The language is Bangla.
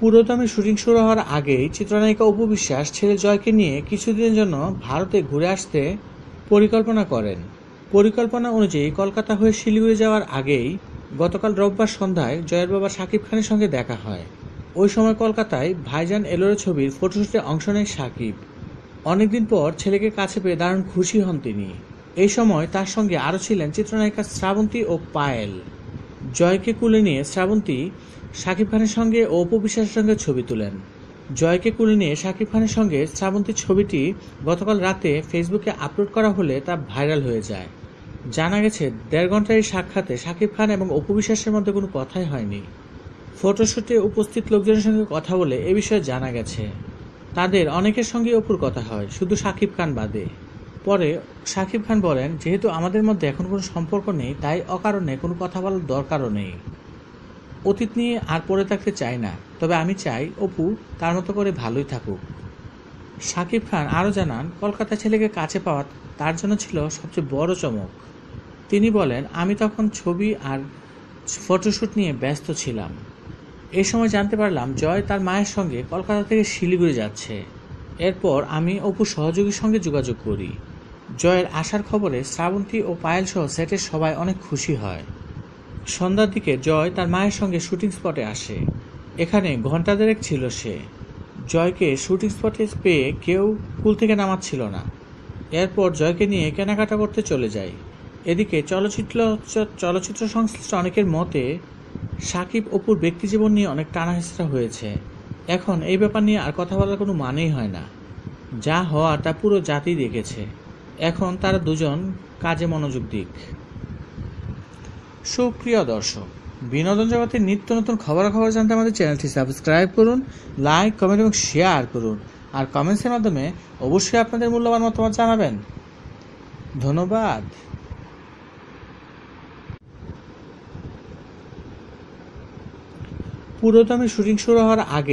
পুরোদমে শুটিং শুরু হওয়ার আগেই চিত্রনায়িকা অপু বিশ্বাস ছেলে জয়কে নিয়ে কিছুদিনের জন্য ভারতে ঘুরে আসতে পরিকল্পনা করেন পরিকল্পনা অনুযায়ী কলকাতা হয়ে শিলিগুড়ি যাওয়ার আগেই গতকাল রোববার সন্ধ্যায় জয়ের বাবা শাকিব খানের সঙ্গে দেখা হয় ওই সময় কলকাতায় ভাইজান এলোরে ছবির ফটোশুটে অংশ নেয় শাকিব অনেকদিন পর ছেলেকে কাছে পেয়ে দারুণ খুশি হন তিনি এই সময় তার সঙ্গে আরও ছিলেন চিত্রনায়িকা শ্রাবন্তী ও পায়েল জয়কে কুলে নিয়ে শ্রাবন্তী শাকিব খানের সঙ্গে অপু বিশ্বাসের সঙ্গে ছবি তুলেন জয়কে কুলে নিয়ে শাকিব খানের সঙ্গে শ্রাবন্তীর ছবিটি গতকাল রাতে ফেসবুকে আপলোড করা হলে তা ভাইরাল হয়ে যায় জানা গেছে দেড় ঘন্টার এই সাক্ষাতে শাকিব খান এবং অপু বিশ্বাসের মধ্যে কোনো কথাই হয়নি ফটোশ্যুটে উপস্থিত লোকজনের সঙ্গে কথা বলে এ বিষয়ে জানা গেছে তাদের অনেকের সঙ্গে অপুর কথা হয় শুধু শাকিব খান বাদে পরে শাকিব খান বলেন যেহেতু আমাদের মধ্যে এখন কোনো সম্পর্ক নেই তাই অকারণে কোনো কথা বলার দরকারও নেই অতীত নিয়ে আর পড়ে থাকতে চাই না তবে আমি চাই অপু তার মতো করে ভালোই থাকুক শাকিব খান আরও জানান কলকাতা ছেলেকে কাছে পাওয়া তার জন্য ছিল সবচেয়ে বড় চমক তিনি বলেন আমি তখন ছবি আর ফটোশ্যুট নিয়ে ব্যস্ত ছিলাম এ সময় জানতে পারলাম জয় তার মায়ের সঙ্গে কলকাতা থেকে শিলিগুড়ি যাচ্ছে এরপর আমি অপু সহযোগীর সঙ্গে যোগাযোগ করি জয়ের আসার খবরে শ্রাবন্তী ও পায়েলসহ সেটের সবাই অনেক খুশি হয় সন্ধ্যার দিকে জয় তার মায়ের সঙ্গে শুটিং স্পটে আসে এখানে ঘন্টা দেরেক ছিল সে জয়কে শুটিং স্পটে পেয়ে কেউ কুল থেকে নামাচ্ছিল না এরপর জয়কে নিয়ে কেনাকাটা করতে চলে যায় এদিকে চলচ্চিত্র চলচ্চিত্র সংশ্লিষ্ট অনেকের মতে সাকিব অপুর ব্যক্তিজীবন নিয়ে অনেক টানাহেসরা হয়েছে এখন এই ব্যাপার নিয়ে আর কথা বলার কোনো মানেই হয় না যা হওয়া তা পুরো জাতি দেখেছে এখন তারা দুজন কাজে মনোযোগ দিক সুপ্রিয় দর্শক বিনোদন জগতের নিত্য নতুন খবরাখবর জানতে আমাদের চ্যানেলটি সাবস্ক্রাইব করুন লাইক কমেন্ট এবং শেয়ার করুন আর কমেন্টসের মাধ্যমে অবশ্যই আপনাদের মূল্যবান মতামত জানাবেন ধন্যবাদ পুরোদমে শুটিং শুরু হওয়ার আগে